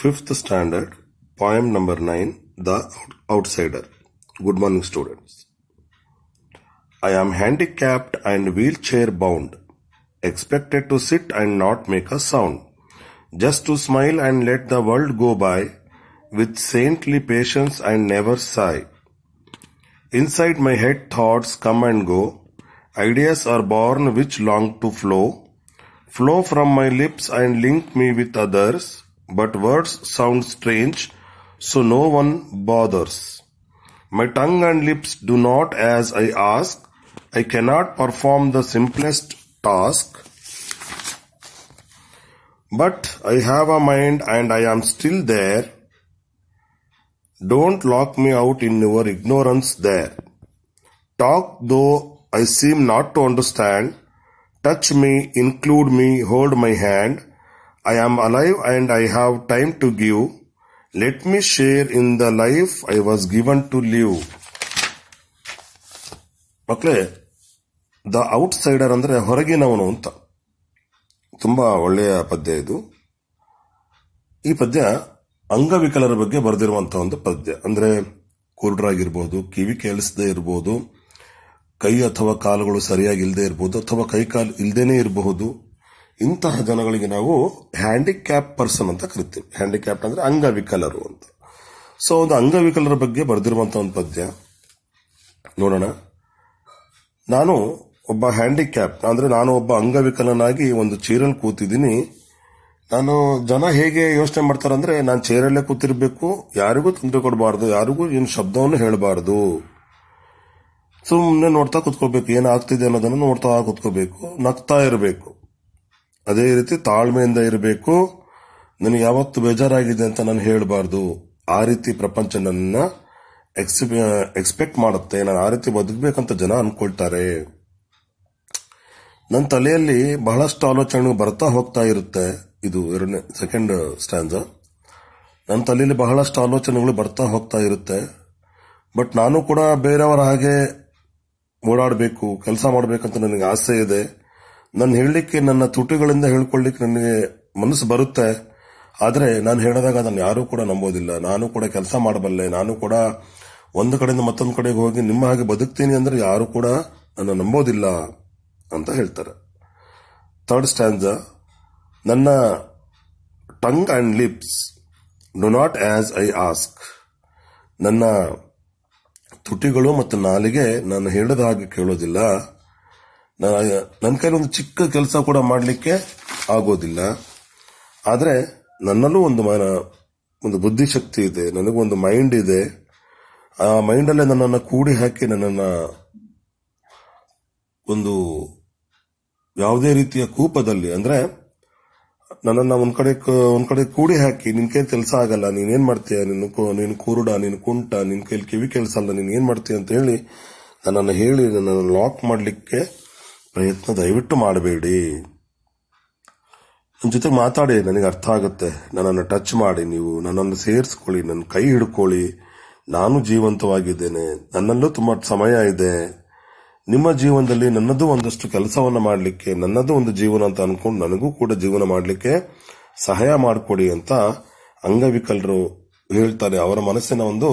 Fifth Standard, Poem number 9, The Outsider. Good morning, students. I am handicapped and wheelchair bound, expected to sit and not make a sound, just to smile and let the world go by, with saintly patience and never sigh. Inside my head thoughts come and go, ideas are born which long to flow, flow from my lips and link me with others, but words sound strange, so no one bothers. My tongue and lips do not as I ask. I cannot perform the simplest task. But I have a mind and I am still there. Don't lock me out in your ignorance there. Talk though I seem not to understand. Touch me, include me, hold my hand. I am alive and I have time to give let me share in the life I was given to live ಮಕ್ಕಳೇ the outsider ಅಂದರೆ ಹೊರಗಿನವನು ಅಂತ ತುಂಬ ಒಳ್ಳೆಯ ಪದ್ಯ ಇದು ಈ ಪದ್ಯ ಅಂಗವಿಕಲರ ಬಗ್ಗೆ ಬರೆದಿರುವಂತಹ ಒಂದು ಪದ್ಯ ಅಂದರೆ ಕುರುಡ್ರಾಗಿರ್ಬೋದು ಕಿವಿ ಕೇಳಿಸದೇ ಇರ್ಬೋದು ಕೈ ಅಥವಾ ಕಾಲುಗಳು ಸರಿಯಾಗಿ ಇಲ್ಲದೆ ಇರ್ಬೋದು ಅಥವಾ ಕೈ ಕಾಲು ಇಲ್ಲದೇನೆ ಇರಬಹುದು ಇಂತಹ ಜನಗಳಿಗೆ ನಾವು ಹ್ಯಾಂಡಿಕ್ಯಾಪ್ ಪರ್ಸನ್ ಅಂತ ಕರಿತೀವಿ ಹ್ಯಾಂಡಿಕ್ಯಾಪ್ ಅಂದ್ರೆ ಅಂಗವಿಕಲರು ಅಂತ ಸೊ ಒಂದು ಅಂಗವಿಕಲರ ಬಗ್ಗೆ ಬರೆದಿರುವಂತಹ ಒಂದು ಪದ್ಯ ನೋಡೋಣ ನಾನು ಒಬ್ಬ ಹ್ಯಾಂಡಿಕ್ಯಾಪ್ ಅಂದ್ರೆ ನಾನು ಒಬ್ಬ ಅಂಗವಿಕಲನಾಗಿ ಒಂದು ಚೇರಲ್ಲಿ ಕೂತಿದ್ದೀನಿ ನಾನು ಜನ ಹೇಗೆ ಯೋಚನೆ ಮಾಡ್ತಾರೆ ಅಂದ್ರೆ ನಾನು ಚೇರಲ್ಲೇ ಕೂತಿರ್ಬೇಕು ಯಾರಿಗೂ ತೊಂದರೆ ಕೊಡಬಾರ್ದು ಯಾರಿಗೂ ಏನು ಶಬ್ದವನ್ನು ಹೇಳಬಾರ್ದು ಸುಮ್ಮನೆ ನೋಡ್ತಾ ಕೂತ್ಕೋಬೇಕು ಏನಾಗ್ತಿದೆ ಅನ್ನೋದನ್ನು ನೋಡ್ತಾ ಕುತ್ಕೋಬೇಕು ನಗ್ತಾ ಇರಬೇಕು ಅದೇ ರೀತಿ ತಾಳ್ಮೆಯಿಂದ ಇರಬೇಕು ನನಗೆ ಯಾವತ್ತು ಬೇಜಾರಾಗಿದೆ ಅಂತ ನಾನು ಹೇಳಬಾರ್ದು ಆ ರೀತಿ ಪ್ರಪಂಚ ನನ್ನ ಎಕ್ಸ್ಪೆಕ್ಟ್ ಮಾಡುತ್ತೆ ನಾನು ಆ ರೀತಿ ಬದುಕಬೇಕಂತ ಜನ ಅನ್ಕೊಳ್ತಾರೆ ನನ್ನ ತಲೆಯಲ್ಲಿ ಬಹಳಷ್ಟು ಆಲೋಚನೆಗಳು ಬರ್ತಾ ಹೋಗ್ತಾ ಇರುತ್ತೆ ಇದು ಎರಡನೇ ಸೆಕೆಂಡ್ ಸ್ಟ್ಯಾಂಡ್ ನನ್ನ ತಲೆಯಲ್ಲಿ ಬಹಳಷ್ಟು ಆಲೋಚನೆಗಳು ಬರ್ತಾ ಹೋಗ್ತಾ ಇರುತ್ತೆ ಬಟ್ ನಾನು ಕೂಡ ಬೇರೆಯವರ ಹಾಗೆ ಓಡಾಡಬೇಕು ಕೆಲಸ ಮಾಡಬೇಕಂತ ನನಗೆ ಆಸೆ ಇದೆ ನಾನು ಹೇಳಲಿಕ್ಕೆ ನನ್ನ ತುಟಿಗಳಿಂದ ಹೇಳ್ಕೊಳ್ಳಿಕ್ಕೆ ನನಗೆ ಮನಸ್ಸು ಬರುತ್ತೆ ಆದರೆ ನಾನು ಹೇಳಿದಾಗ ಅದನ್ನು ಯಾರೂ ಕೂಡ ನಂಬೋದಿಲ್ಲ ನಾನು ಕೂಡ ಕೆಲಸ ಮಾಡಬಲ್ಲೆ ನಾನು ಕೂಡ ಒಂದು ಕಡೆಯಿಂದ ಮತ್ತೊಂದು ಕಡೆಗೆ ಹೋಗಿ ನಿಮ್ಮ ಹಾಗೆ ಬದುಕ್ತೀನಿ ಅಂದರೆ ಯಾರು ಕೂಡ ನನ್ನ ನಂಬೋದಿಲ್ಲ ಅಂತ ಹೇಳ್ತಾರೆ ಥರ್ಡ್ ಸ್ಟ್ಯಾಂಡ್ಸ ನನ್ನ tongue and lips do not as I ask ನನ್ನ ತುಟಿಗಳು ಮತ್ತು ನಾಲಿಗೆ ನಾನು ಹೇಳಿದ ಹಾಗೆ ಕೇಳೋದಿಲ್ಲ ನನ್ನ ಕೈಲಿ ಒಂದು ಚಿಕ್ಕ ಕೆಲಸ ಕೂಡ ಮಾಡಲಿಕ್ಕೆ ಆಗೋದಿಲ್ಲ ಆದರೆ ನನ್ನಲ್ಲೂ ಒಂದು ಒಂದು ಬುದ್ಧಿಶಕ್ತಿ ಇದೆ ನನಗೂ ಒಂದು ಮೈಂಡ್ ಇದೆ ಆ ಮೈಂಡಲ್ಲೇ ನನ್ನನ್ನು ಕೂಡಿ ಹಾಕಿ ನನ್ನನ್ನು ಒಂದು ಯಾವುದೇ ರೀತಿಯ ಕೂಪದಲ್ಲಿ ಅಂದರೆ ನನ್ನನ್ನು ಒಂದು ಕಡೆ ಒಂದು ಕಡೆ ಕೂಡಿ ಹಾಕಿ ನಿನ್ ಕೈ ಕೆಲಸ ಆಗಲ್ಲ ನೀನೇನು ಮಾಡ್ತೀಯ ನೀನು ನೀನು ಕುರುಡ ನೀನು ಕುಂಟ ನಿನ್ನ ಕೈಲಿ ಕಿವಿ ಕೆಲಸ ಅಲ್ಲ ನೀನು ಏನು ಮಾಡ್ತೀಯ ಅಂತ ಹೇಳಿ ನನ್ನನ್ನು ಹೇಳಿ ನನ್ನನ್ನು ಲಾಕ್ ಮಾಡಲಿಕ್ಕೆ ಪ್ರಯತ್ನ ದಯವಿಟ್ಟು ಮಾಡಬೇಡಿ ನನ್ನ ಜೊತೆ ಮಾತಾಡಿ ನನಗೆ ಅರ್ಥ ಆಗುತ್ತೆ ನನ್ನನ್ನು ಟಚ್ ಮಾಡಿ ನೀವು ನನ್ನನ್ನು ಸೇರಿಸ್ಕೊಳ್ಳಿ ನನ್ನ ಕೈ ಹಿಡ್ಕೊಳ್ಳಿ ನಾನು ಜೀವಂತವಾಗಿದ್ದೇನೆ ನನ್ನಲ್ಲೂ ತುಂಬಾ ಸಮಯ ಇದೆ ನಿಮ್ಮ ಜೀವನದಲ್ಲಿ ನನ್ನದು ಒಂದಷ್ಟು ಕೆಲಸವನ್ನು ಮಾಡಲಿಕ್ಕೆ ನನ್ನದು ಒಂದು ಜೀವನ ಅಂತ ಅನ್ಕೊಂಡು ನನಗೂ ಕೂಡ ಜೀವನ ಮಾಡಲಿಕ್ಕೆ ಸಹಾಯ ಮಾಡಿಕೊಡಿ ಅಂತ ಅಂಗವಿಕಲರು ಹೇಳ್ತಾರೆ ಅವರ ಮನಸ್ಸಿನ ಒಂದು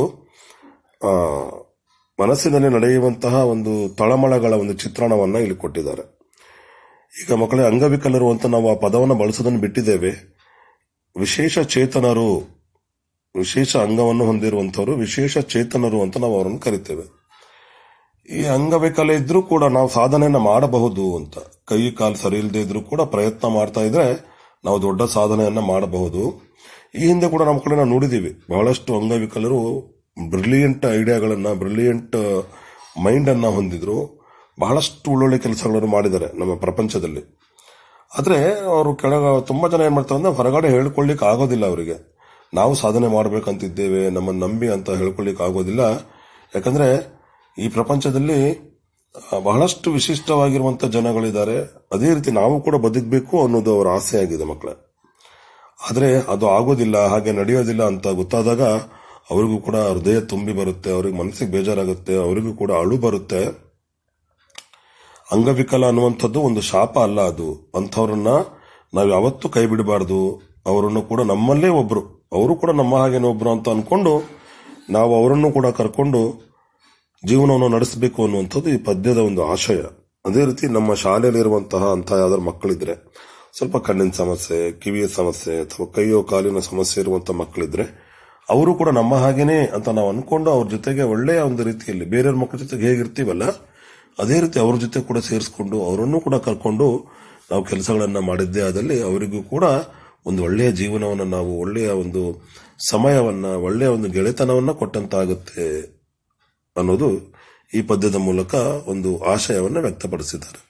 ಮನಸ್ಸಿನಲ್ಲಿ ನಡೆಯುವಂತಹ ಒಂದು ತಳಮಳಗಳ ಒಂದು ಚಿತ್ರಣವನ್ನ ಇಲ್ಲಿ ಕೊಟ್ಟಿದ್ದಾರೆ ಈಗ ಮಕ್ಕಳೇ ಅಂಗವಿಕಲರು ಅಂತ ನಾವು ಆ ಪದವನ್ನು ಬಳಸೋದನ್ನು ಬಿಟ್ಟಿದ್ದೇವೆ ವಿಶೇಷ ಚೇತನರು ವಿಶೇಷ ಅಂಗವನ್ನು ಹೊಂದಿರುವಂಥವರು ವಿಶೇಷ ಚೇತನರು ಅಂತ ನಾವು ಅವರನ್ನು ಕರಿತೇವೆ ಈ ಅಂಗವಿಕಲ ಇದ್ರೂ ಕೂಡ ನಾವು ಸಾಧನೆಯನ್ನು ಮಾಡಬಹುದು ಅಂತ ಕೈ ಕಾಲು ಸರಿ ಇಲ್ಲದೆ ಇದ್ರೂ ಕೂಡ ಪ್ರಯತ್ನ ಮಾಡ್ತಾ ಇದ್ರೆ ನಾವು ದೊಡ್ಡ ಸಾಧನೆಯನ್ನು ಮಾಡಬಹುದು ಈ ಹಿಂದೆ ಕೂಡ ನಮ್ಮ ಕಡೆ ನಾವು ನೋಡಿದ್ದೀವಿ ಬಹಳಷ್ಟು ಅಂಗವಿಕಲರು ಬ್ರಿಲಿಯಂಟ್ ಐಡಿಯಾಗಳನ್ನು ಬ್ರಿಲಿಯಂಟ್ ಮೈಂಡನ್ನು ಹೊಂದಿದ್ರು ಬಹಳಷ್ಟು ಒಳ್ಳೊಳ್ಳೆ ಕೆಲಸಗಳನ್ನು ಮಾಡಿದ್ದಾರೆ ನಮ್ಮ ಪ್ರಪಂಚದಲ್ಲಿ ಆದರೆ ಅವರು ಕೆಳಗ ತುಂಬ ಜನ ಏನು ಮಾಡ್ತಾರೆ ಅಂದರೆ ಹೊರಗಡೆ ಹೇಳ್ಕೊಳ್ಳಿಕ್ ಆಗೋದಿಲ್ಲ ಅವರಿಗೆ ನಾವು ಸಾಧನೆ ಮಾಡಬೇಕಂತಿದ್ದೇವೆ ನಮ್ಮನ್ನು ನಂಬಿ ಅಂತ ಹೇಳ್ಕೊಳ್ಳಿಕ್ ಆಗೋದಿಲ್ಲ ಯಾಕಂದರೆ ಈ ಪ್ರಪಂಚದಲ್ಲಿ ಬಹಳಷ್ಟು ವಿಶಿಷ್ಟವಾಗಿರುವಂಥ ಜನಗಳಿದ್ದಾರೆ ಅದೇ ರೀತಿ ನಾವು ಕೂಡ ಬದುಕಬೇಕು ಅನ್ನೋದು ಅವರ ಆಸೆ ಆಗಿದೆ ಮಕ್ಕಳ ಆದರೆ ಅದು ಆಗೋದಿಲ್ಲ ಹಾಗೆ ನಡೆಯೋದಿಲ್ಲ ಅಂತ ಗೊತ್ತಾದಾಗ ಅವರಿಗೂ ಕೂಡ ಹೃದಯ ತುಂಬಿ ಬರುತ್ತೆ ಅವ್ರಿಗೆ ಮನಸ್ಸಿಗೆ ಬೇಜಾರಾಗುತ್ತೆ ಅವರಿಗೂ ಕೂಡ ಅಳು ಬರುತ್ತೆ ಅಂಗವಿಕಲ ಅನ್ನುವಂಥದ್ದು ಒಂದು ಶಾಪ ಅಲ್ಲ ಅದು ಅಂಥವ್ರನ್ನ ನಾವು ಯಾವತ್ತೂ ಕೈ ಬಿಡಬಾರ್ದು ಅವರನ್ನು ಕೂಡ ನಮ್ಮಲ್ಲೇ ಒಬ್ರು ಅವರು ಕೂಡ ನಮ್ಮ ಹಾಗೇನೆ ಒಬ್ರು ಅಂತ ಅನ್ಕೊಂಡು ನಾವು ಅವರನ್ನು ಕೂಡ ಕರ್ಕೊಂಡು ಜೀವನವನ್ನು ನಡೆಸಬೇಕು ಅನ್ನುವಂಥದ್ದು ಈ ಪದ್ಯದ ಒಂದು ಆಶಯ ಅದೇ ರೀತಿ ನಮ್ಮ ಶಾಲೆಯಲ್ಲಿರುವಂತಹ ಅಂತ ಯಾವ್ದಾದ್ರು ಮಕ್ಕಳಿದ್ರೆ ಸ್ವಲ್ಪ ಕಣ್ಣಿನ ಸಮಸ್ಯೆ ಕಿವಿಯ ಸಮಸ್ಯೆ ಅಥವಾ ಕೈಯೋ ಕಾಲಿನ ಸಮಸ್ಯೆ ಇರುವಂತಹ ಮಕ್ಕಳಿದ್ರೆ ಅವರು ಕೂಡ ನಮ್ಮ ಹಾಗೇನೆ ಅಂತ ನಾವು ಅನ್ಕೊಂಡು ಅವ್ರ ಜೊತೆಗೆ ಒಳ್ಳೆಯ ಒಂದು ರೀತಿಯಲ್ಲಿ ಬೇರೆಯವ್ರ ಮಕ್ಕಳ ಜೊತೆಗೆ ಹೇಗಿರ್ತೀವಲ್ಲ ಅದೇ ರೀತಿ ಅವ್ರ ಜೊತೆ ಕೂಡ ಸೇರಿಸ್ಕೊಂಡು ಅವರನ್ನು ಕೂಡ ಕರ್ಕೊಂಡು ನಾವು ಕೆಲಸಗಳನ್ನು ಮಾಡಿದ್ದೇ ಆದಲ್ಲಿ ಅವರಿಗೂ ಕೂಡ ಒಂದು ಒಳ್ಳೆಯ ಜೀವನವನ್ನು ನಾವು ಒಳ್ಳೆಯ ಒಂದು ಸಮಯವನ್ನು ಒಳ್ಳೆಯ ಒಂದು ಗೆಳೆತನವನ್ನು ಕೊಟ್ಟಂತಾಗುತ್ತೆ ಅನ್ನೋದು ಈ ಪದ್ಯದ ಮೂಲಕ ಒಂದು ಆಶಯವನ್ನು ವ್ಯಕ್ತಪಡಿಸಿದ್ದಾರೆ